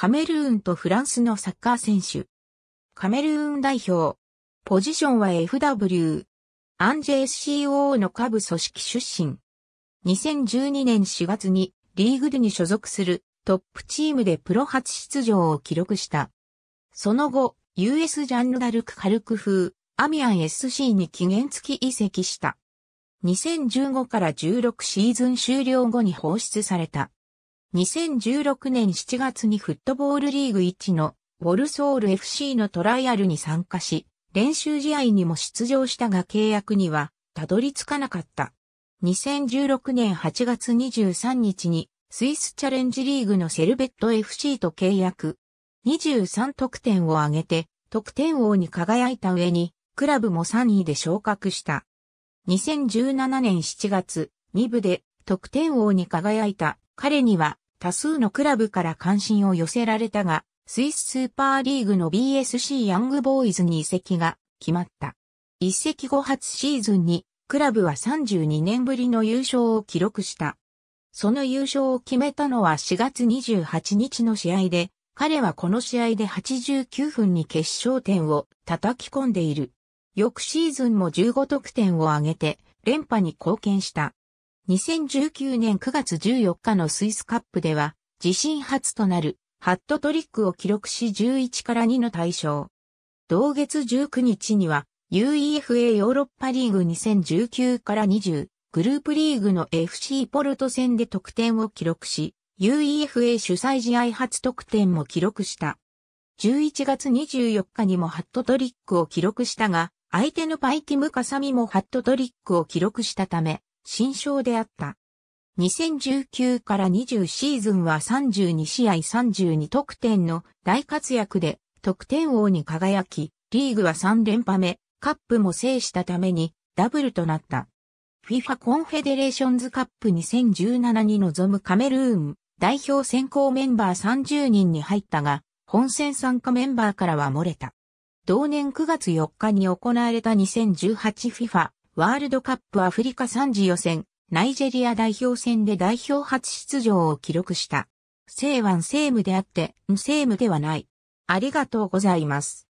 カメルーンとフランスのサッカー選手。カメルーン代表。ポジションは FW。アンジェ SCO の下部組織出身。2012年4月にリーグルに所属するトップチームでプロ初出場を記録した。その後、US ジャンヌダルク・カルク風、アミアン SC に期限付き移籍した。2015から16シーズン終了後に放出された。2016年7月にフットボールリーグ1のウォルソール FC のトライアルに参加し、練習試合にも出場したが契約にはたどり着かなかった。2016年8月23日にスイスチャレンジリーグのセルベット FC と契約。23得点を挙げて得点王に輝いた上にクラブも3位で昇格した。2017年7月2部で得点王に輝いた彼には多数のクラブから関心を寄せられたが、スイススーパーリーグの BSC ヤングボーイズに移籍が決まった。移籍後初シーズンに、クラブは32年ぶりの優勝を記録した。その優勝を決めたのは4月28日の試合で、彼はこの試合で89分に決勝点を叩き込んでいる。翌シーズンも15得点を挙げて、連覇に貢献した。2019年9月14日のスイスカップでは、自身初となるハットトリックを記録し11から2の対象。同月19日には UEFA ヨーロッパリーグ2019から20グループリーグの FC ポルト戦で得点を記録し、UEFA 主催試合初得点も記録した。11月24日にもハットトリックを記録したが、相手のパイティムカサミもハットトリックを記録したため、新勝であった。2019から20シーズンは32試合32得点の大活躍で得点王に輝き、リーグは3連覇目、カップも制したためにダブルとなった。FIFA コンフェデレーションズカップ2017に臨むカメルーン代表選考メンバー30人に入ったが、本戦参加メンバーからは漏れた。同年9月4日に行われた 2018FIFA ワールドカップアフリカ3次予選、ナイジェリア代表戦で代表初出場を記録した。セイワンセムであって、ンセームではない。ありがとうございます。